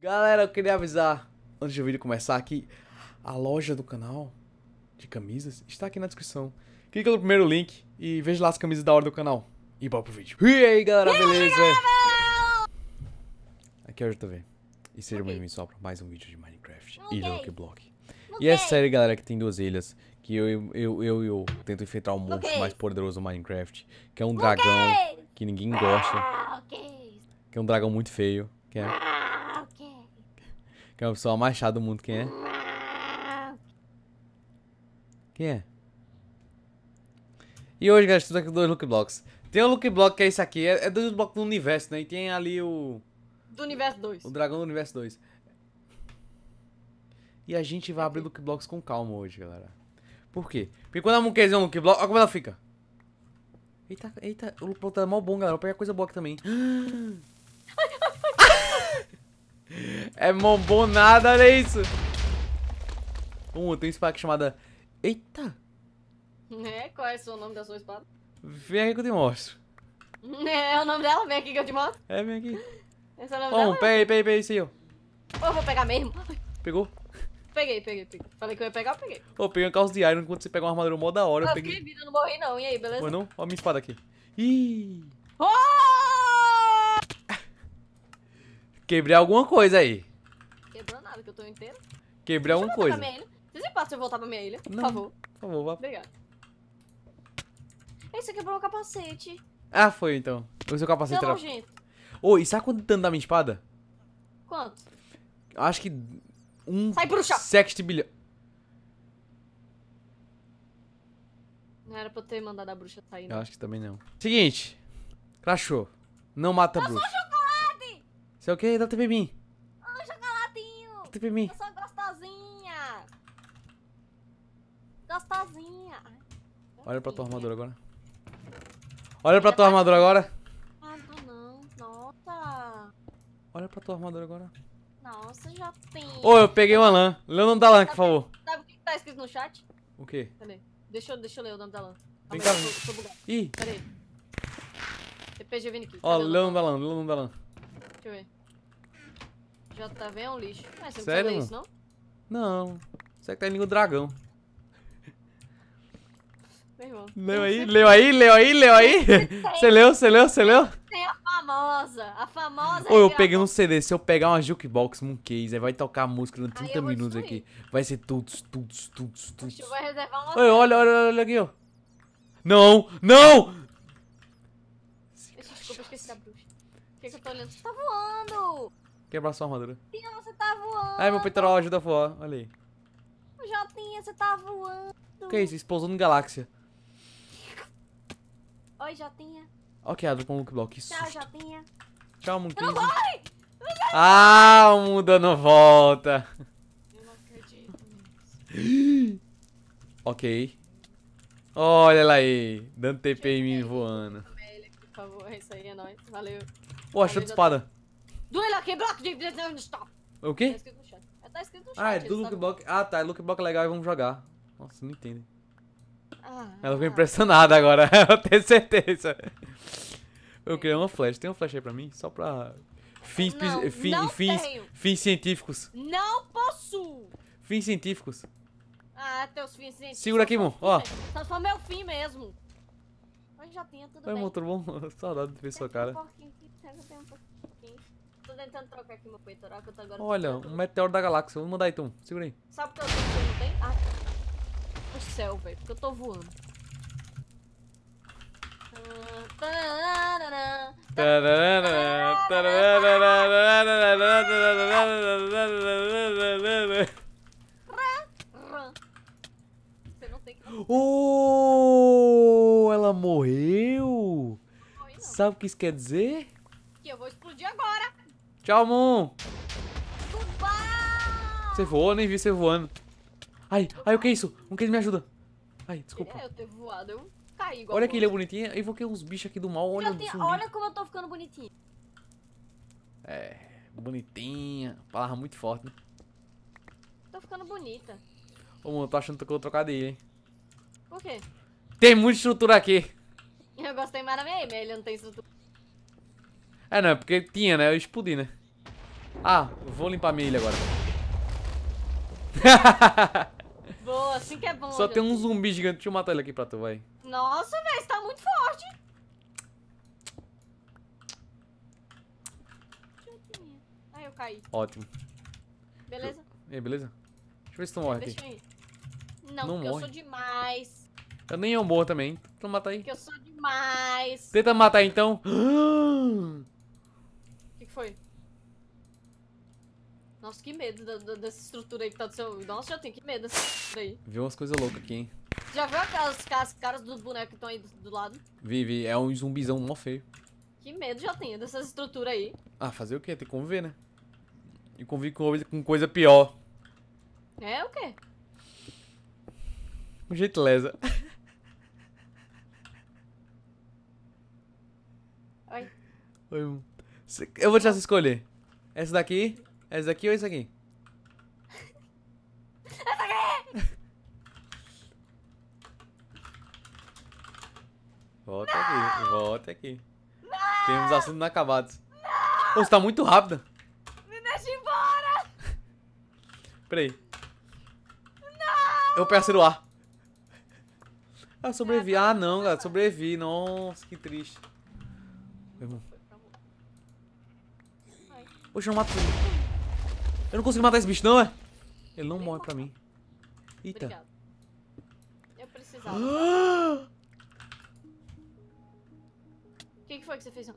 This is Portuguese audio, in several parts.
Galera, eu queria avisar, antes do vídeo começar, que a loja do canal de camisas está aqui na descrição. Clica no primeiro link e veja lá as camisas da hora do canal. E bora pro vídeo. E aí, galera, beleza? Aqui é o JTV. E sejam okay. bem-vindos para mais um vídeo de Minecraft okay. e Lucky Block. Okay. E é essa série, galera, que tem duas ilhas, que eu e eu, eu, eu, tento enfrentar o monstro mais poderoso do Minecraft, que é um dragão que ninguém gosta, ah, que é um dragão muito feio, que é... Que é o pessoal mais chato do mundo, quem é? Quem é? E hoje, galera, estou aqui com dois look blocks. Tem um look block que é esse aqui, é, é dois blocos do universo, né? E tem ali o... Do universo 2. O dragão do universo 2. E a gente vai abrir look com calma hoje, galera. Por quê? Porque quando a Monkeyzinha é um look block, olha como ela fica. Eita, eita, o look block tá mal bom, galera. Vou pegar coisa boa aqui também. É mombonada, olha isso. Um, tem uma espada chamada... Eita! É, qual é o nome da sua espada? Vem aqui que eu te mostro. É, o nome dela? Vem aqui que eu te mostro. É, vem aqui. Esse é o nome oh, dela? peguei, peguei, isso aí, ó. Pô, eu vou pegar mesmo. Pegou? Peguei, peguei, peguei. Falei que eu ia pegar, eu peguei. Ô, peguei um calço de iron enquanto você pegou uma armadura mó da hora. Eu, eu peguei vida, não morri não. E aí, beleza? Foi não? Ó a minha espada aqui. Ih! Oh! Quebrei alguma coisa aí. Quebrou nada, que eu tô inteiro. Quebrei alguma coisa. Vocês me passam eu voltar pra minha ilha, por favor. Por favor, vá. Obrigado. Ei, você quebrou o capacete. Ah, foi então. O seu capacete Não, é era... gente. Ô, oh, e sabe quanto dano dá minha espada? Quanto? Acho que... Um... Sai, bruxa! Sext bilhão. Não era pra eu ter mandado a bruxa sair, né? Eu acho que também não. Seguinte. Crashou. Não mata a tá bruxa. Sei o que, dá TP em mim. Ai, chocoladinho. Dá TP em mim. Eu sou gostosinha. Gostosinha. Olha pra tua armadura agora. Olha pra tua armadura agora. Ah, não, não. Nossa. Olha pra tua armadura agora. Nossa, já tem. Ô, oh, eu peguei uma lã. Lê o nome da lã, por favor. Sabe o que tá escrito no chat? O quê? Cadê? Deixa eu, deixa eu ler o nome da lã. Vem cá. Ih. Cadê? TPG vindo aqui. Ó, lê o nome da lã, lê o nome da lã. Deixa eu ver. JV tá é um lixo. Mas você Sério, não isso, não? Não. Você que tá em língua dragão. Leu aí, leu aí, leu aí, leu aí. Você leu, você leu, você leu? Tem a famosa, a famosa. Ou é eu peguei um CD, se eu pegar uma jukebox num case, aí vai tocar a música durante 30 minutos aqui. Vai ser tuts, tuts, tuts, tuts. Vai reservar uma Oi, olha, olha, olha aqui, ó. Não, não! Desculpa, esqueci da bruxa. O que, que eu tô olhando? Você tá voando! Quebrar sua armadura. Jotinha, você tá voando. Ai meu peitoral ajuda a voar. Olha aí. Jotinha, você tá voando. O que é isso? Explosão de galáxia. Oi, Jotinha. Ok, adoro com o Luke Block. Tchau, Jotinha. Tchau, Monkey. Não vai! Ah, o mundo não volta. Eu não acredito nisso. ok. Olha lá aí. Dando TP em mim voando. Por favor, isso aí é nóis. Valeu. Pô, oh, achou de espada. Do Block de Stop. O quê? Tá escrito no chat. É, tá escrito no chat. Ah, é do Block Ah, tá. É legal e vamos jogar. Nossa, não entendem. Ah, Ela ficou impressionada agora, eu tenho certeza. Eu queria uma flecha. Tem uma flecha aí pra mim? Só pra. Fins, não, não fins, fins científicos. Não posso. Fins científicos. Ah, é teus fins científicos. Segura aqui, irmão. Ó. Só foi meu fim mesmo. Mas já tinha tudo Oi, bem. Oi, tudo bom? Saudade de ver sua cara. Um pouquinho pega um pouquinho tentando trocar aqui meu peitoral, que eu tô agora... Olha, um meteoro da galáxia. Vamos mandar aí, Tom. Segura aí. Sabe que eu tô não tem? Ah, o céu, velho. Porque eu tô voando. Oh, ela morreu. Sabe o que isso quer dizer? Que eu vou explodir agora. Tchau, Moon. Você voou? nem vi você voando. Ai, ai, o que é isso? Um que me ajuda. Ai, desculpa. É, eu ter voado, eu caí igual Olha que ele é bonitinho. Eu invoquei uns bichos aqui do mal. Olha, tenho, olha como eu tô ficando bonitinho. É, bonitinha. Palavra muito forte, né? Tô ficando bonita. Ô, mano, eu tô achando que eu vou trocar dele, hein? Por quê? Tem muita estrutura aqui. Eu gostei mais da minha ele não tem estrutura. É, não, é porque tinha, né? Eu explodi, né? Ah, vou limpar minha ilha agora. Boa, assim que é bom. Só tem um zumbi gigante. Deixa eu matar ele aqui pra tu, vai. Nossa, velho, você tá muito forte. eu caí. Ótimo. Beleza? E aí, beleza? Deixa eu ver se tu morre Deixa aqui. Não, Não morre. eu sou demais. Eu nem eu morro também. Então mata aí. Porque eu sou demais. Tenta matar então. O que, que foi? Nossa, que medo da, da, dessa estrutura aí que tá do seu... Nossa, já tenho que medo dessa estrutura aí. Viu umas coisas loucas aqui, hein? Já viu aquelas, aquelas caras dos bonecos que estão aí do, do, lado? Vi, vi. É um zumbizão mó feio. Que medo já tenho dessas estrutura aí. Ah, fazer o quê? Tem que conviver, né? E conviver com, com coisa pior. É o quê? jeito gentileza. Oi. Oi, Eu vou te você escolher. Essa daqui é esse daqui ou esse é aqui? Essa aqui! Volta Não! aqui, volta aqui. Não! Temos assuntos inacabados. Não! Você tá muito rápida. Me deixa embora! Peraí. Não! Eu peço o ar. Ah, sobrevivi. Ah, não, galera. Sobrevivi. Nossa, que triste. Meu irmão. Poxa, eu não mato. Eu não consigo matar esse bicho, não, é? Ele não morre pra mim. Eita. Obrigado. Eu precisava. O que, que, foi que você fez? O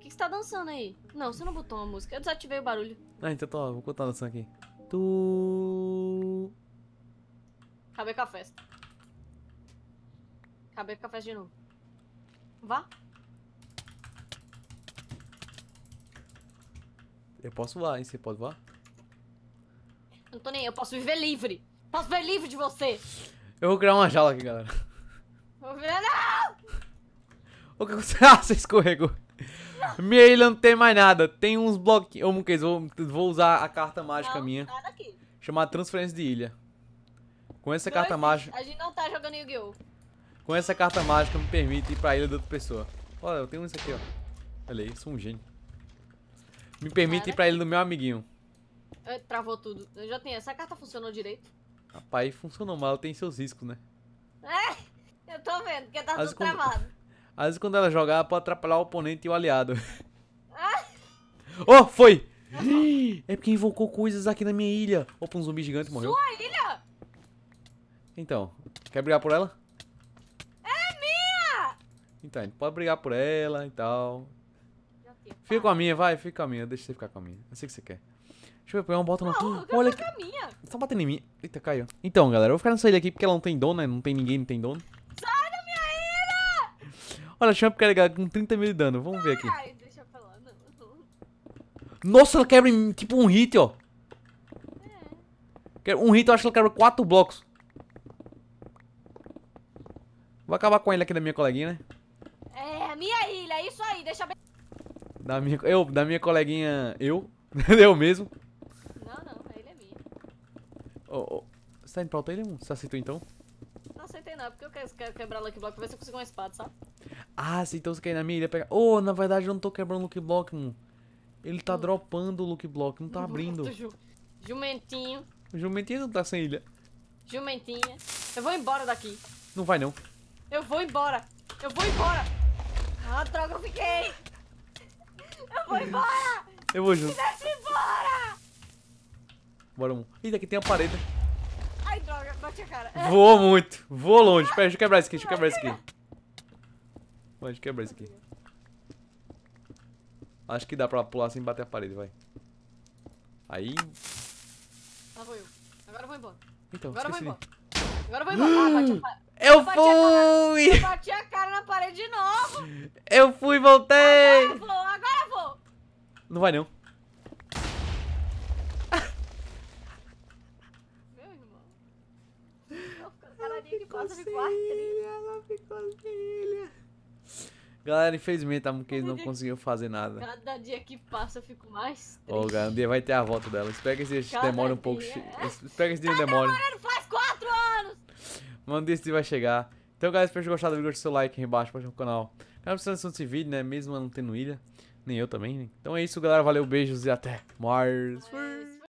que, que você tá dançando aí? Não, você não botou uma música. Eu desativei o barulho. Ah, então tá. Vou botar dançando aqui. Tu... Acabei com a festa. Acabei com a festa de novo. Vá. Eu posso voar, hein? Você pode voar? Não tô nem. Eu posso viver livre. Posso viver livre de você. Eu vou criar uma jaula aqui, galera. Vou virar. Não! O que aconteceu? Ah, você escorregou. Minha ilha não tem mais nada. Tem uns bloquinhos. Como que vou, vou usar a carta mágica não, minha. Tá Chamar transferência de ilha. Com essa carta mágica. A gente não tá jogando Yu-Gi-Oh! Com essa carta mágica me permite ir pra ilha de outra pessoa. Olha, eu tenho isso aqui, ó. Olha aí, sou um gênio. Me permite ir pra ele do meu amiguinho. É, travou tudo. Eu já tenho. Essa carta funcionou direito? Rapaz, funcionou mal, tem seus riscos, né? É, eu tô vendo, porque tá Às tudo quando... travado. Às vezes quando ela jogar, pode atrapalhar o oponente e o aliado. Ah. Oh, foi! é porque invocou coisas aqui na minha ilha. Opa, um zumbi gigante morreu. Sua ilha? Então, quer brigar por ela? É minha! Então, a gente pode brigar por ela e tal. Fica com a minha, vai, fica com a minha. Deixa você ficar com a minha. Eu sei o que você quer. Deixa eu pegar uma bota na tua. Olha aqui. Minha. Tá batendo em mim. Eita, caiu. Então, galera, eu vou ficar nessa ilha aqui porque ela não tem dono, né? Não tem ninguém, não tem dono. Sai da minha ilha! Olha, a Champ carregada com 30 mil de dano. Vamos ver aqui. Ai, deixa eu falar, não. Nossa, ela quebra em, tipo um hit, ó. É. Um hit, eu acho que ela quebra 4 blocos. Vou acabar com ele aqui da minha coleguinha, né? É, a minha ilha, é isso aí, deixa bem. Da minha, eu, da minha coleguinha, eu. eu mesmo. Não, não, a é ilha é minha. Oh, oh. Você tá indo pra outra ilha, Você aceitou então? Não aceitei não, é porque eu quero, quebrar quebrar Lucky Block pra ver se eu consigo uma espada, sabe? Ah, então você quer ir na minha ilha pegar... Oh, na verdade eu não tô quebrando o Lucky Block, mano. Ele tá hum. dropando o Lucky Block, não tá hum, abrindo. ju... Jumentinho. jumentinho não tá sem ilha. Jumentinha. Eu vou embora daqui. Não vai não. Eu vou embora. Eu vou embora. Ah, droga, eu fiquei. Eu vou embora! Eu vou junto. Me deixa embora! Bora, um. Ih, aqui tem a parede. Né? Ai, droga, bate a cara. Voou muito. Voou longe. Pera, deixa eu quebrar isso aqui, deixa eu quebrar isso aqui. Vai, deixa eu quebrar isso aqui. Acho que dá pra pular sem assim bater a parede, vai. Aí... Lá vou eu. Agora eu vou embora. Então, Agora eu vou embora. Agora eu vou embora. Ah, bati a parede. Eu, eu fui! Bati a, cara, eu bati a cara na parede de novo! Eu fui, e voltei! Agora eu não vai não. Meu irmão. Né? Ela ficou sem ilha, ela ficou sem ilha. Galera, infelizmente a Mukei não conseguiu fazer nada. Cada dia que passa eu fico mais triste. Ô, oh, cara, um dia vai ter a volta dela. Espero que esse dia demore um pouco. Dia. Espero que esse dia tá demore. faz 4 anos! Mano, esse dia vai chegar. Então, galera, espero que tenham gostado do vídeo. Deixa o seu like aí embaixo, apoia no canal. Não se você assistiu esse vídeo, né? Mesmo não tendo ilha. Nem eu também. Né? Então é isso, galera. Valeu, beijos e até Mars